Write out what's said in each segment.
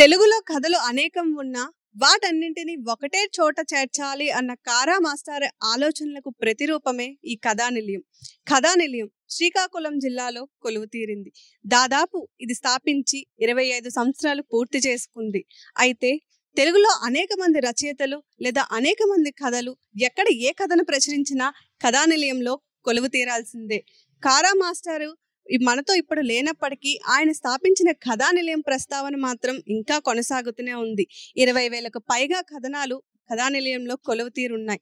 తెలుగులో కథలు అనేకం ఉన్నా వాటన్నింటినీ ఒకటే చోట చేర్చాలి అన్న కారా మాస్టర్ ఆలోచనలకు ప్రతిరూపమే ఈ కథానిలయం కథానిలయం శ్రీకాకుళం జిల్లాలో కొలువు తీరింది దాదాపు ఇది స్థాపించి ఇరవై ఐదు సంవత్సరాలు పూర్తి చేసుకుంది అయితే తెలుగులో అనేక మంది రచయితలు లేదా అనేక మంది కథలు ఎక్కడ ఏ కథను ప్రచురించినా కథానిలయంలో కొలువు తీరాల్సిందే కారా మాస్టారు మనతో ఇప్పుడు లేనప్పటికీ ఆయన స్థాపించిన కథా నిలయం ప్రస్తావన మాత్రం ఇంకా కొనసాగుతూనే ఉంది ఇరవై వేలకు పైగా కథనాలు కథా నిలయంలో కొలువు తీరున్నాయి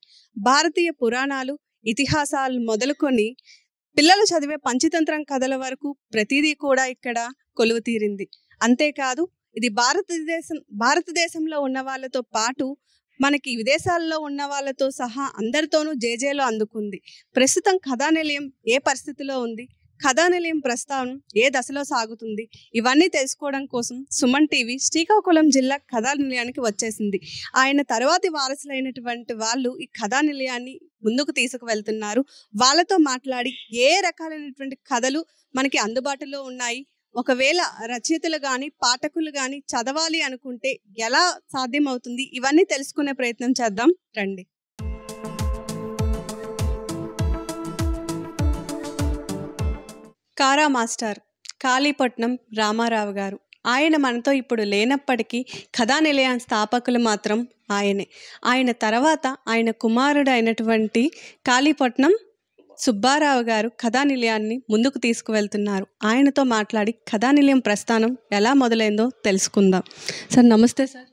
భారతీయ పురాణాలు ఇతిహాసాలు మొదలుకొని పిల్లలు చదివే పంచతంత్రం కథల వరకు ప్రతిదీ కూడా ఇక్కడ కొలువు తీరింది అంతేకాదు ఇది భారతదేశం భారతదేశంలో ఉన్న వాళ్ళతో పాటు మనకి విదేశాల్లో ఉన్న వాళ్ళతో సహా అందరితోనూ జేజేలో అందుకుంది ప్రస్తుతం కథా నిలయం ఏ పరిస్థితిలో ఉంది కథానిలయం ప్రస్తావన ఏ దశలో సాగుతుంది ఇవన్నీ తెలుసుకోవడం కోసం సుమన్ టీవీ శ్రీకాకుళం జిల్లా కథానిలయానికి వచ్చేసింది ఆయన తర్వాతి వారసులైనటువంటి వాళ్ళు ఈ కథానిలయాన్ని ముందుకు తీసుకువెళ్తున్నారు వాళ్ళతో మాట్లాడి ఏ రకాలైనటువంటి కథలు మనకి అందుబాటులో ఉన్నాయి ఒకవేళ రచయితలు కానీ పాఠకులు కానీ చదవాలి అనుకుంటే ఎలా సాధ్యమవుతుంది ఇవన్నీ తెలుసుకునే ప్రయత్నం చేద్దాం రండి కారా మాస్టర్ కాళీపట్నం రామారావు గారు ఆయన మనతో ఇప్పుడు లేనప్పటికీ కథానిలయం స్థాపకులు మాత్రం ఆయనే ఆయన తర్వాత ఆయన కుమారుడు అయినటువంటి కాళీపట్నం సుబ్బారావు గారు కథా నిలయాన్ని ముందుకు తీసుకువెళ్తున్నారు ఆయనతో మాట్లాడి కథానిలయం ప్రస్థానం ఎలా మొదలైందో తెలుసుకుందాం సార్ నమస్తే సార్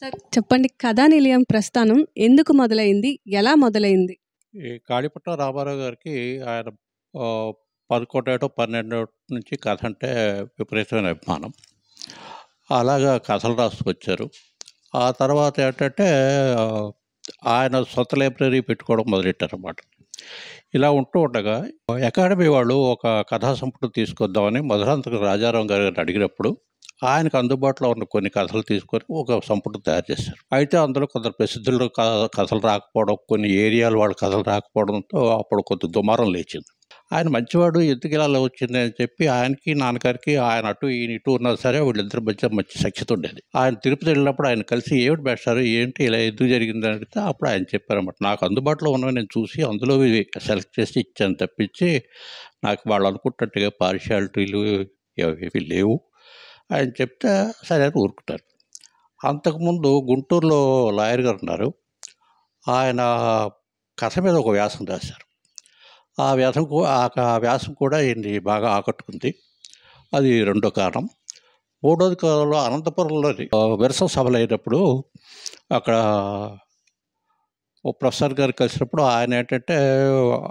సార్ చెప్పండి కథానిలయం ప్రస్థానం ఎందుకు మొదలైంది ఎలా మొదలైంది కాళీపట్నం రామారావు గారికి ఆయన పదకొండేటో పన్నెండో నుంచి కథ అంటే విపరీతమైన అభిమానం అలాగా కథలు రాస్తూ వచ్చారు ఆ తర్వాత ఏంటంటే ఆయన సొంత లైబ్రరీ పెట్టుకోవడం మొదలెట్టారు అనమాట ఇలా ఉంటూ ఉండగా అకాడమీ వాళ్ళు ఒక కథా సంపుటం తీసుకొద్దామని మధురాంతక రాజారావు గారిని అడిగినప్పుడు ఆయనకు అందుబాటులో ఉన్న కొన్ని కథలు తీసుకొని ఒక సంపుటం తయారు చేశారు అయితే అందులో కొందరు ప్రసిద్ధులు కథలు రాకపోవడం కొన్ని ఏరియాలు వాళ్ళ కథలు రాకపోవడంతో అప్పుడు కొంత దుమారం లేచింది ఆయన మంచివాడు ఎందుకు ఇలా వచ్చింది అని చెప్పి ఆయనకి నాన్నగారికి ఆయన అటు ఈయన ఇటు ఉన్నా సరే వీళ్ళిద్దరు మధ్య మంచి సఖ్యత ఉండేది ఆయన తిరుపతి వెళ్ళినప్పుడు ఆయన కలిసి ఏమిటి పెట్టారు ఏంటి ఇలా ఎందుకు జరిగింది అని అడిగితే అప్పుడు ఆయన చెప్పారన్నమాట నాకు అందుబాటులో ఉన్నవి నేను చూసి అందులో సెలెక్ట్ చేసి ఇచ్చాను తప్పించి నాకు వాళ్ళు అనుకుంటున్నట్టుగా పార్షాలిటీలు ఏవి లేవు ఆయన చెప్తే సరే అని ఊరుకుంటారు అంతకుముందు గుంటూరులో లాయర్ గారు ఉన్నారు ఆయన కథ మీద ఒక వ్యాసం రాశారు ఆ వ్యాసం ఆ వ్యాసం కూడా ఈయన్ని బాగా ఆకట్టుకుంది అది రెండో కారణం మూడోది కాలంలో అనంతపురంలోని విరస సభలు అయినప్పుడు అక్కడ ప్రొఫెసర్ గారు కలిసినప్పుడు ఆయన ఏంటంటే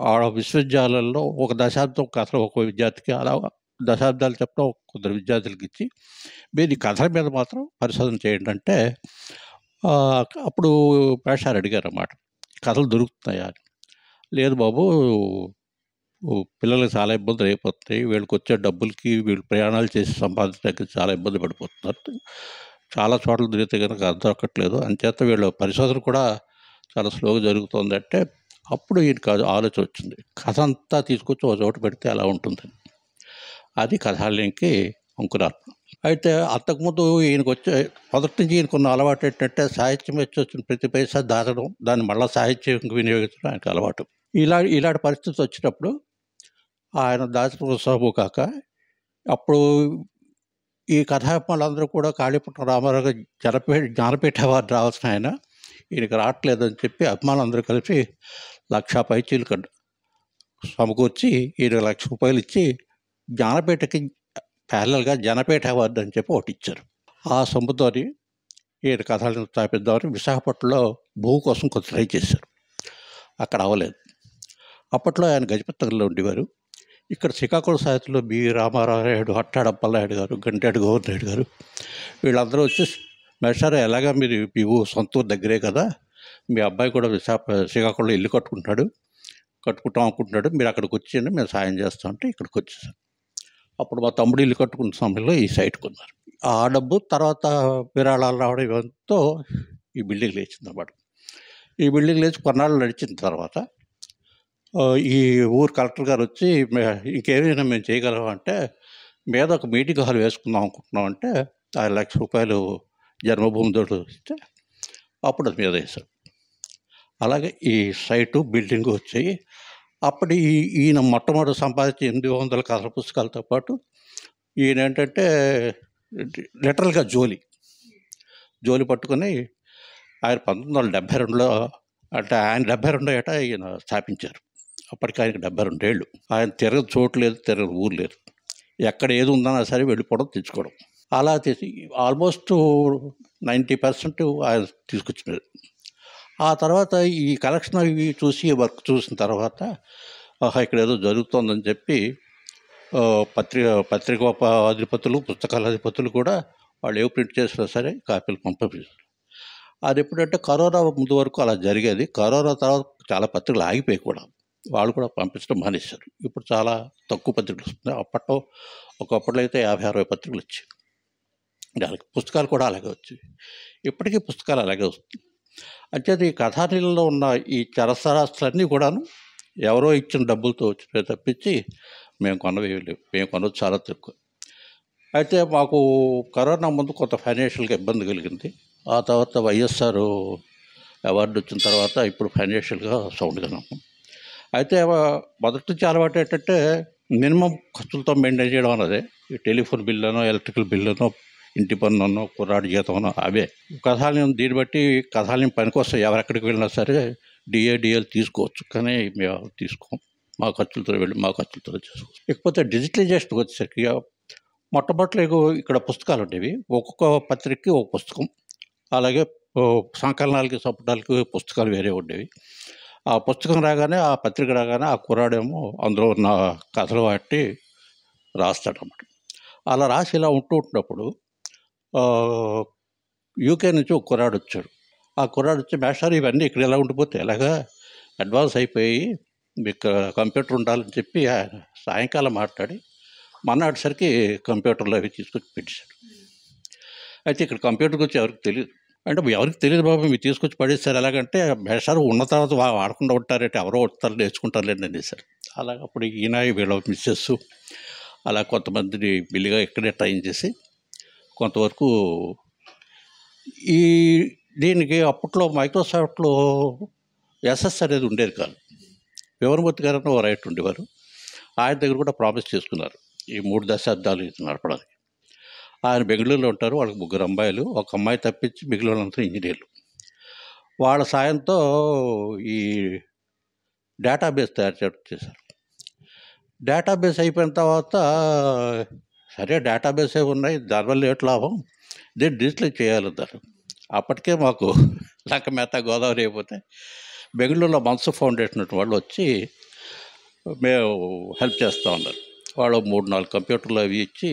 ఆ విశ్వవిద్యాలయంలో ఒక దశాబ్దం కథలు ఒక విద్యార్థికి అలా దశాబ్దాలు చెప్పడం కొందరు విద్యార్థులకు ఇచ్చి మీది కథల మీద మాత్రం పరిశోధన చేయండి అంటే అప్పుడు ప్రేషారు అడిగారు అన్నమాట కథలు దొరుకుతున్నాయా అని లేదు బాబు పిల్లలకి చాలా ఇబ్బందులు అయిపోతాయి వీళ్ళకి వచ్చే డబ్బులకి వీళ్ళు ప్రయాణాలు చేసి సంపాదించడానికి చాలా ఇబ్బంది పడిపోతున్నారు చాలా చోట్ల దొరికితే కనుక అక్కట్లేదు అంచేత వీళ్ళ పరిశోధన కూడా చాలా స్లోగా అంటే అప్పుడు ఈయన కాదు ఆలోచన వచ్చింది కథ అంతా తీసుకొచ్చి ఒక చోట పెడితే అలా ఉంటుందని అది కథాలయంకి అంకురార్పణ అయితే అంతకుముందు ఈయనకు వచ్చే మొదటి నుంచి ఈయనకున్న అలవాటు ఏంటంటే సాహిత్యం వచ్చి వచ్చిన ప్రతి పైసా దాచడం దాన్ని మళ్ళీ సాహిత్యం వినియోగించడం ఆయనకు అలవాటు ఇలా ఇలాంటి పరిస్థితి వచ్చినప్పుడు ఆయన దాసప్రసాబు కాక అప్పుడు ఈ కథాభిమానులందరూ కూడా కాళీపుట్ట రామారావు జనపే జ్ఞానపీఠ వారు రావాల్సిన ఆయన ఈయనకి రావట్లేదని చెప్పి అభిమానులందరూ కలిసి లక్ష పైచీలు కండు సమకూర్చి ఈయన లక్ష రూపాయలు ఇచ్చి జ్ఞానపేటకి ప్యారల్గా జనపీఠ అవార్డు అని చెప్పి ఒకటి ఇచ్చారు ఆ సొమ్ముతో ఈయన కథలను స్థాపిద్దామని విశాఖపట్నంలో భూ కోసం కొంత ట్రై చేశారు అక్కడ అవ్వలేదు అప్పట్లో ఆయన గజపతిలో ఉండేవారు ఇక్కడ శ్రీకాకుళం సాహిత్యంలో బి రామారాయుడు అట్టాడప్పలనాయుడు గారు గంటేడు గోవర్నాయుడు గారు వీళ్ళందరూ వచ్చి మేషారా ఎలాగా మీరు మీ సొంత దగ్గరే కదా మీ అబ్బాయి కూడా విశాఖ శ్రీకాకుళంలో ఇల్లు కట్టుకుంటాడు కట్టుకుంటాం అనుకుంటున్నాడు మీరు అక్కడికి వచ్చి మేము సాయం చేస్తాం అంటే ఇక్కడికి వచ్చేసాం అప్పుడు మా తమ్ముడు ఇల్లు కట్టుకున్న సమయంలో ఈ సైట్ కొన్నారు ఆ డబ్బు తర్వాత విరాళాలు రావడం ఇవంతో ఈ బిల్డింగ్ లేచింది అన్నమాట ఈ బిల్డింగ్ లేచి కొన్నాళ్ళు నడిచిన తర్వాత ఈ ఊరు కలెక్టర్ గారు వచ్చి ఇంకేమైనా మేము చేయగలం అంటే మీద ఒక మీటింగ్ హాల్ వేసుకుందాం అనుకుంటున్నాం అంటే ఆరు లక్ష రూపాయలు జన్మభూమి తోటి ఇస్తే అప్పుడు అది మీద వేశారు అలాగే ఈ సైటు బిల్డింగ్ వచ్చాయి అప్పుడు ఈ ఈయన మొట్టమొదటి సంపాదించి ఎనిమిది వందల కథల పుస్తకాలతో పాటు ఈయన ఏంటంటే లిటరల్గా జోలి జోలి పట్టుకొని ఆయన పంతొమ్మిది వందల డెబ్భై రెండులో అంటే ఆయన డెబ్బై రెండో ఏట ఈయన స్థాపించారు అప్పటికి ఆయనకు డెబ్బై రెండేళ్ళు ఆయన తిరగ చోటు తిరగ ఊరు లేదు ఎక్కడ ఏది ఉందన్నా సరే వెళ్ళిపోవడం తెచ్చుకోవడం అలా తీసి ఆల్మోస్ట్ నైంటీ పర్సెంట్ ఆయన తీసుకొచ్చినారు ఆ తర్వాత ఈ కలెక్షన్ అవి చూసి వర్క్ చూసిన తర్వాత ఇక్కడ ఏదో జరుగుతుందని చెప్పి పత్రిక పత్రిక అధిపతులు పుస్తకాల అధిపతులు కూడా వాళ్ళు ఏవి ప్రింట్ చేసినా సరే కాపీలు పంపించారు అది ఎప్పుడంటే కరోనా ముందు వరకు అలా జరిగేది కరోనా తర్వాత చాలా పత్రికలు ఆగిపోయి కూడా వాళ్ళు కూడా పంపించడం మానేశారు ఇప్పుడు చాలా తక్కువ పత్రికలు వస్తున్నాయి అప్పట్లో ఒకప్పుడు అయితే యాభై అరవై పత్రికలు వచ్చాయి దానికి పుస్తకాలు కూడా అలాగే వచ్చాయి ఇప్పటికీ పుస్తకాలు అలాగే వస్తుంది అంటే ఈ కథానీలలో ఉన్న ఈ చరసరాస్తులన్నీ కూడాను ఎవరో ఇచ్చిన డబ్బులతో వచ్చి తప్పించి మేము కొనవేయలేము లేవు మేము కొనవచ్చు చాలా తక్కువ అయితే మాకు కరోనా ముందు కొంత ఫైనాన్షియల్గా ఇబ్బంది కలిగింది ఆ తర్వాత వైఎస్ఆర్ అవార్డు వచ్చిన తర్వాత ఇప్పుడు ఫైనాన్షియల్గా సౌండ్గా ఉన్నాము అయితే మొదటి నుంచి అలవాటు ఏంటంటే మినిమం ఖర్చులతో మెయింటైన్ చేయడం అన్నది ఈ టెలిఫోన్ బిల్లునో ఎలక్ట్రికల్ బిల్లునో ఇంటి పన్నునో కుర్రాడి జీతమనో అవే కథాలయం దీన్ని బట్టి కథాలయం పనికొస్తాయి ఎవరెక్కడికి వెళ్ళినా సరే డిఏడిఎల్ తీసుకోవచ్చు కానీ మేము తీసుకోం మా ఖర్చులతో వెళ్ళి మా ఖర్చులతో చేసుకోవచ్చు ఇకపోతే డిజిటలైజేషన్కి వచ్చేసరికి మొట్టమొదటి ఇక్కడ పుస్తకాలు ఉండేవి ఒక్కొక్క పత్రికకి ఒక పుస్తకం అలాగే సంకలనాలకి సంపటాలకి పుస్తకాలు వేరే ఉండేవి ఆ పుస్తకం రాగానే ఆ పత్రిక రాగానే ఆ కుర్రాడేమో అందులో ఉన్న కథలు వాటి రాస్తాడనమాట అలా రాసి ఇలా ఉంటూ ఉంటున్నప్పుడు యూకే నుంచి ఒక కుర్రాడు వచ్చాడు ఆ కుర్రాడు వచ్చి మేషారు ఇవన్నీ ఇక్కడ ఎలా ఉండిపోతే ఎలాగా అడ్వాన్స్ అయిపోయి మీకు కంప్యూటర్ ఉండాలని చెప్పి సాయంకాలం మాట్లాడి మన్నాటిసరికి కంప్యూటర్లో అవి తీసుకొచ్చి పెట్టాడు అయితే ఇక్కడ కంప్యూటర్ గురించి ఎవరికి తెలియదు అంటే ఎవరికి తెలియదు బాబు మీరు తీసుకొచ్చి పడేస్తారు ఎలాగంటే మేషాలు ఉన్న తర్వాత వాడకుండా ఉంటారంటే ఎవరో వస్తారు నేర్చుకుంటారులేండి అనేసారు అలాగ అప్పుడు ఈయన వీళ్ళ మిస్సెస్ అలా కొంతమందిని బిల్లిగా ఇక్కడే ట్రైన్ చేసి కొంతవరకు ఈ దీనికి అప్పట్లో మైక్రోసాఫ్ట్లో ఎస్ఎస్ అనేది ఉండేది కాదు వివరమూర్తి గారు ఓ రైట్ ఉండేవారు ఆయన దగ్గర కూడా ప్రామిస్ చేసుకున్నారు ఈ మూడు దశాబ్దాలు నడపడానికి ఆయన బెంగళూరులో ఉంటారు వాళ్ళకి ముగ్గురు అమ్మాయిలు ఒక అమ్మాయి తప్పించి మిగిలిన ఇంజనీర్లు వాళ్ళ సాయంతో ఈ డేటాబేస్ తయారు చేయడం చేశారు డేటాబేస్ అయిపోయిన తర్వాత సరే డేటాబేసే ఉన్నాయి దానివల్ల ఏట్ లాభం దీన్ని డిజిటల్ చేయాలన్నారు అప్పటికే మాకు లక్క మేత గోదావరి అయిపోతే బెంగళూరులో మనసు ఫౌండేషన్ వాళ్ళు వచ్చి మేము హెల్ప్ చేస్తూ ఉన్నారు వాళ్ళు మూడు నాలుగు కంప్యూటర్లు అవి ఇచ్చి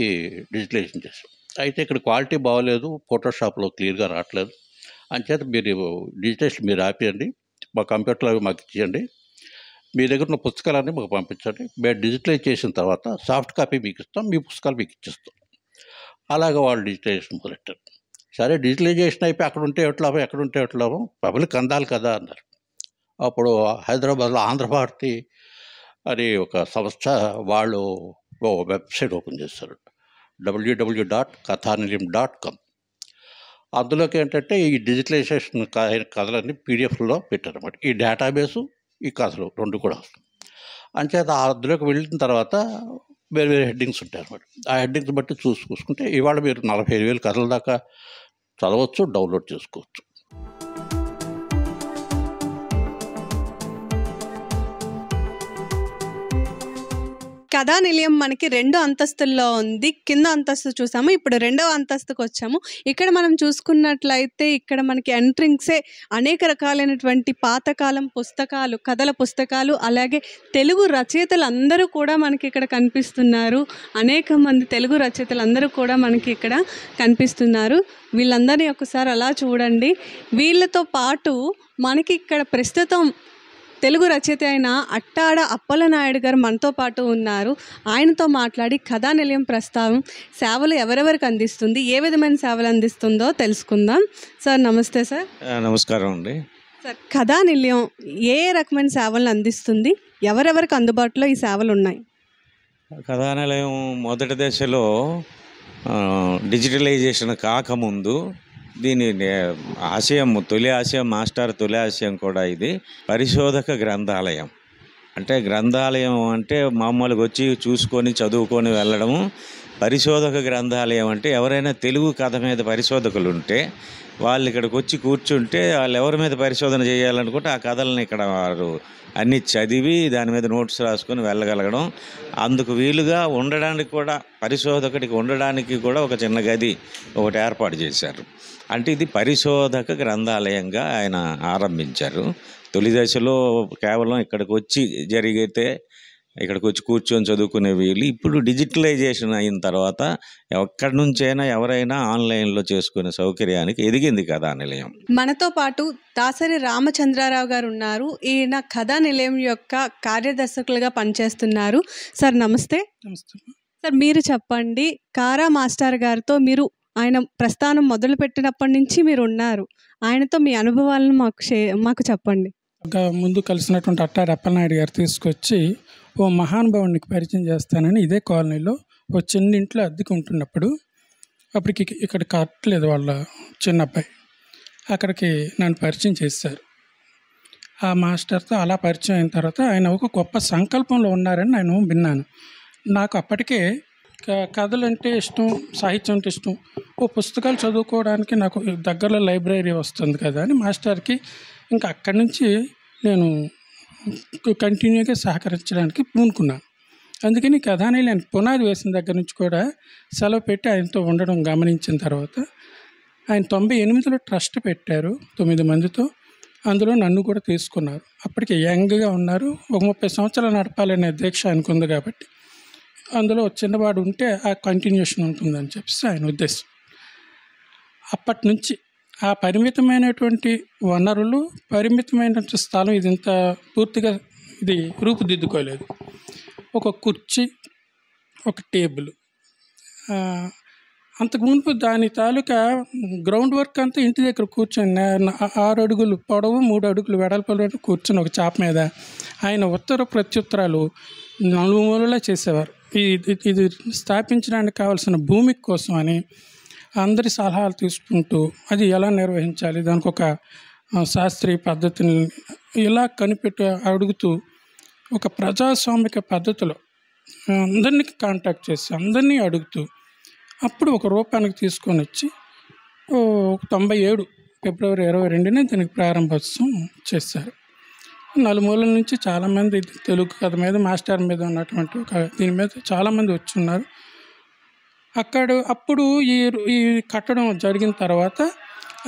డిజిటలైజేషన్ చేశాం అయితే ఇక్కడ క్వాలిటీ బాగలేదు ఫోటోషాప్లో క్లియర్గా రావట్లేదు అంచేత మీరు డీటెయిల్స్ మీరు ఆపేయండి మా కంప్యూటర్లో అవి మాకు ఇచ్చేయండి మీ దగ్గర ఉన్న పుస్తకాలన్నీ మాకు పంపించండి మేము డిజిటలైజ్ చేసిన తర్వాత సాఫ్ట్ కాపీ మీకు ఇస్తాం మీ పుస్తకాలు మీకు ఇచ్చిస్తాం అలాగ వాళ్ళు డిజిటలైజేషన్ మొదలెట్టారు సరే డిజిటలైజేషన్ అయిపోయి అక్కడ ఉంటే ఎట్లా ఎక్కడ ఉంటే ఎట్లా పబ్లిక్ అందాలి కదా అన్నారు అప్పుడు హైదరాబాద్లో ఆంధ్రభారతి అని ఒక సంస్థ వాళ్ళు ఓ వెబ్సైట్ ఓపెన్ చేస్తారు WWW dot Kathanilayam dot com అందులోకి ఏంటంటే ఈ డిజిటలైజేషన్ కథలన్నీ పీడిఎఫ్లో పెట్టారన్నమాట ఈ డేటాబేసు ఈ కథలు రెండు కూడా అంచేత అందులోకి వెళ్ళిన తర్వాత వేరు వేరే హెడ్డింగ్స్ ఉంటాయి అనమాట ఆ హెడ్డింగ్స్ బట్టి చూసుకుంటే ఇవాళ మీరు నలభై ఐదు వేలు కథల దాకా చదవచ్చు డౌన్లోడ్ చేసుకోవచ్చు కథా నిలయం మనకి రెండు అంతస్తుల్లో ఉంది కింద అంతస్తు చూసాము ఇప్పుడు రెండవ అంతస్తుకు వచ్చాము ఇక్కడ మనం చూసుకున్నట్లయితే ఇక్కడ మనకి ఎంట్రింగ్సే అనేక రకాలైనటువంటి పాతకాలం పుస్తకాలు కథల పుస్తకాలు అలాగే తెలుగు రచయితలు అందరూ కూడా మనకి ఇక్కడ కనిపిస్తున్నారు అనేక మంది తెలుగు రచయితలు అందరూ కూడా మనకి ఇక్కడ కనిపిస్తున్నారు వీళ్ళందరినీ ఒకసారి అలా చూడండి వీళ్ళతో పాటు మనకి ఇక్కడ ప్రస్తుతం తెలుగు రచయిత అయిన అట్టాడ అప్పలనాయుడు గారు మనతో పాటు ఉన్నారు ఆయనతో మాట్లాడి కథా నిలయం ప్రస్తావం సేవలు ఎవరెవరికి అందిస్తుంది ఏ విధమైన సేవలు అందిస్తుందో తెలుసుకుందాం సార్ నమస్తే సార్ నమస్కారం అండి సార్ కథా నిలయం ఏ రకమైన సేవలను అందిస్తుంది ఎవరెవరికి అందుబాటులో ఈ సేవలు ఉన్నాయి కథానిలయం మొదటి దశలో డిజిటలైజేషన్ కాకముందు దీని ఆశయం తొలి ఆశయం మాస్టర్ తొలి ఆశయం కూడా ఇది పరిశోధక గ్రంథాలయం అంటే గ్రంథాలయం అంటే మామూలుగా వచ్చి చూసుకొని చదువుకొని వెళ్ళడము పరిశోధక గ్రంథాలయం అంటే ఎవరైనా తెలుగు కథ మీద పరిశోధకులు ఉంటే వాళ్ళు ఇక్కడికి వచ్చి కూర్చుంటే వాళ్ళు ఎవరి మీద పరిశోధన చేయాలనుకుంటే ఆ కథలను ఇక్కడ వారు అన్నీ చదివి దాని మీద నోట్స్ రాసుకొని వెళ్ళగలగడం అందుకు వీలుగా ఉండడానికి కూడా పరిశోధకుడికి ఉండడానికి కూడా ఒక చిన్న గది ఒకటి ఏర్పాటు చేశారు అంటే ఇది పరిశోధక గ్రంథాలయంగా ఆయన ఆరంభించారు తొలి దశలో కేవలం ఇక్కడికి వచ్చి జరిగితే ఇక్కడికి వచ్చి కూర్చొని చదువుకునే వీళ్ళు ఇప్పుడు డిజిటలైజేషన్ అయిన తర్వాత ఎక్కడి నుంచైనా ఎవరైనా ఆన్లైన్లో చేసుకునే సౌకర్యానికి ఎదిగింది కథా నిలయం మనతో పాటు దాసరి రామచంద్రారావు గారు ఉన్నారు ఈయన కథా నిలయం యొక్క కార్యదర్శకులుగా పనిచేస్తున్నారు సార్ నమస్తే నమస్తే సార్ మీరు చెప్పండి కారా మాస్టర్ గారితో మీరు ఆయన ప్రస్థానం మొదలుపెట్టినప్పటి నుంచి మీరు ఉన్నారు ఆయనతో మీ అనుభవాలను మాకు మాకు చెప్పండి ముందు కలిసినటువంటి అట్టారి అప్పలనాయుడు గారు తీసుకొచ్చి ఓ మహానుభావునికి పరిచయం చేస్తానని ఇదే కాలనీలో ఓ చిన్న ఇంట్లో అద్దెకు ఉంటున్నప్పుడు అప్పటికి ఇక్కడ కట్టలేదు వాళ్ళ చిన్న అబ్బాయి అక్కడికి నన్ను పరిచయం చేశారు ఆ మాస్టర్తో అలా పరిచయం అయిన తర్వాత ఆయన ఒక గొప్ప సంకల్పంలో ఉన్నారని నేను విన్నాను నాకు అప్పటికే కథలు అంటే ఇష్టం సాహిత్యం అంటే ఇష్టం ఓ పుస్తకాలు చదువుకోవడానికి నాకు దగ్గరలో లైబ్రరీ వస్తుంది కదా అని మాస్టర్కి ఇంకా అక్కడి నుంచి నేను కంటిన్యూగా సహకరించడానికి పూనుకున్నాను అందుకని కథానీలాన్ని పునాది వేసిన దగ్గర నుంచి కూడా సెలవు పెట్టి ఆయనతో ఉండడం గమనించిన తర్వాత ఆయన తొంభై ఎనిమిదిలో ట్రస్ట్ పెట్టారు తొమ్మిది మందితో అందులో నన్ను కూడా తీసుకున్నారు అప్పటికి యంగ్గా ఉన్నారు ఒక ముప్పై సంవత్సరాలు నడపాలనే దీక్ష అనుకుంది కాబట్టి అందులో చిన్నవాడు ఉంటే ఆ కంటిన్యూషన్ ఉంటుందని చెప్పేసి ఆయన ఉద్దేశం అప్పటి నుంచి ఆ పరిమితమైనటువంటి వనరులు పరిమితమైనటువంటి స్థలం ఇది ఇంత పూర్తిగా ఇది రూపుదిద్దుకోలేదు ఒక కుర్చీ ఒక టేబుల్ అంతకుముందు దాని తాలూకా గ్రౌండ్ వర్క్ అంతా ఇంటి దగ్గర కూర్చొని ఆరు అడుగులు పొడవు మూడు అడుగులు వెడల్పులు కూర్చొని ఒక చాప మీద ఆయన ఉత్తర ప్రత్యుత్తరాలు నలుమూలలా చేసేవారు ఇది ఇది స్థాపించడానికి కావాల్సిన భూమి కోసం అని అందరి సలహాలు తీసుకుంటూ అది ఎలా నిర్వహించాలి దానికి ఒక శాస్త్రీయ పద్ధతిని ఇలా కనిపెట్టి అడుగుతూ ఒక ప్రజాస్వామిక పద్ధతిలో అందరినీ కాంటాక్ట్ చేసి అందరినీ అడుగుతూ అప్పుడు ఒక రూపానికి తీసుకొని వచ్చి తొంభై ఏడు ఫిబ్రవరి ఇరవై రెండునే దీనికి ప్రారంభోత్సవం చేశారు నలుమూలల నుంచి చాలామంది తెలుగు కథ మీద మాస్టర్ మీద ఉన్నటువంటి ఒక దీని మీద చాలామంది వచ్చి ఉన్నారు అక్కడ అప్పుడు ఈ ఈ కట్టడం జరిగిన తర్వాత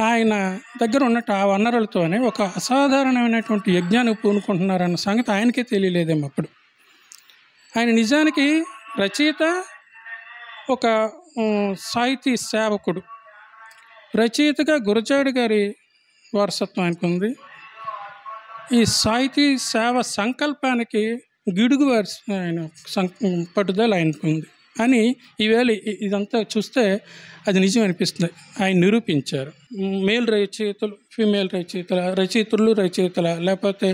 ఆయన దగ్గర ఉన్నట్టు ఆ వనరులతోనే ఒక అసాధారణమైనటువంటి యజ్ఞాన్ని పూనుకుంటున్నారన్న సంగతి ఆయనకే తెలియలేదేమో అప్పుడు ఆయన నిజానికి రచయిత ఒక సాహితీ సేవకుడు రచయితగా గురజాడు గారి వారసత్వం ఆయనకుంది ఈ సాహితీ సేవ సంకల్పానికి గిడుగు వారి ఆయన పట్టుదల ఆయనకుంది అని ఈవేళ ఇదంతా చూస్తే అది నిజం అనిపిస్తుంది ఆయన నిరూపించారు మేల్ రచయితలు ఫీమేల్ రచయితల రచయితలు రచయితల లేకపోతే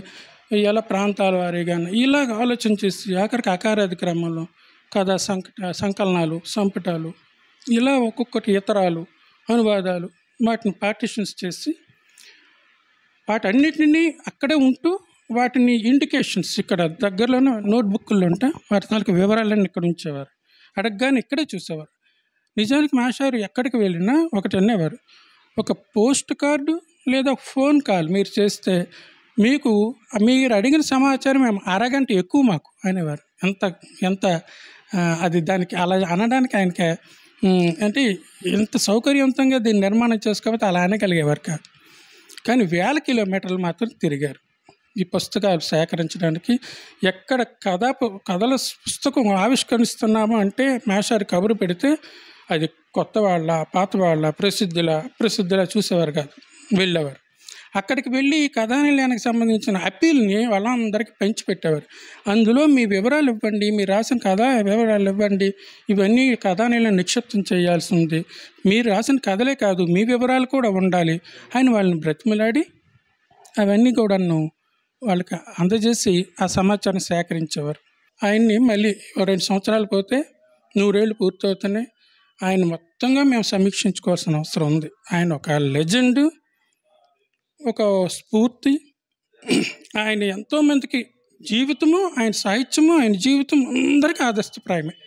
ఇలా ప్రాంతాల కానీ ఇలాగ ఆలోచన చేసి ఆఖరికి అకారాది క్రమంలో కథ సంక సంకలనాలు సంపుటాలు ఇలా ఒక్కొక్కటి ఇతరాలు అనువాదాలు వాటిని పార్టిషన్స్ చేసి వాటి అన్నింటినీ అక్కడే ఉంటూ వాటిని ఇండికేషన్స్ ఇక్కడ దగ్గరలోనే నోట్బుక్లు ఉంటే వాటి దానికి వివరాలన్నీ ఇక్కడ ఉంచేవారు అడగగానే ఇక్కడే చూసేవారు నిజానికి మాషారు ఎక్కడికి వెళ్ళినా ఒకటి అనేవారు ఒక పోస్ట్ కార్డు లేదా ఫోన్ కాల్ మీరు చేస్తే మీకు మీరు అడిగిన సమాచారం మేము అరగంట ఎక్కువ మాకు అనేవారు ఎంత ఎంత అది దానికి అలా అనడానికి ఆయనకి అంటే ఎంత సౌకర్యవంతంగా దీన్ని నిర్మాణం చేసుకోకపోతే అలా అనగలిగేవారు కాదు కానీ వేల కిలోమీటర్లు మాత్రం తిరిగారు ఈ పుస్తకాలు సేకరించడానికి ఎక్కడ కథ కథల పుస్తకం ఆవిష్కరిస్తున్నాము అంటే మేషారి కబురు పెడితే అది కొత్త వాళ్ళ పాత వాళ్ళ ప్రసిద్ధుల ప్రసిద్ధుల చూసేవారు కాదు వెళ్ళేవారు అక్కడికి వెళ్ళి ఈ కథానిలయానికి సంబంధించిన అప్పీల్ని వాళ్ళందరికీ పెట్టేవారు అందులో మీ వివరాలు ఇవ్వండి మీరు రాసిన కథ వివరాలు ఇవ్వండి ఇవన్నీ కథానిలయం నిక్షిప్తం చేయాల్సి ఉంది మీరు రాసిన కథలే కాదు మీ వివరాలు కూడా ఉండాలి అని వాళ్ళని బ్రతిమలాడి అవన్నీ నువ్వు వాళ్ళకి అందజేసి ఆ సమాచారం సేకరించేవారు ఆయన్ని మళ్ళీ రెండు సంవత్సరాలు పోతే నూరేళ్ళు పూర్తవుతున్నాయి ఆయన మొత్తంగా మేము సమీక్షించుకోవాల్సిన అవసరం ఉంది ఆయన ఒక లెజెండ్ ఒక స్ఫూర్తి ఆయన ఎంతోమందికి జీవితము ఆయన సాహిత్యము ఆయన జీవితం అందరికీ ఆదర్శప్రాయమే